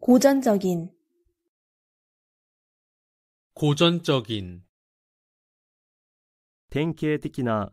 고전적인 고전적인 典型的な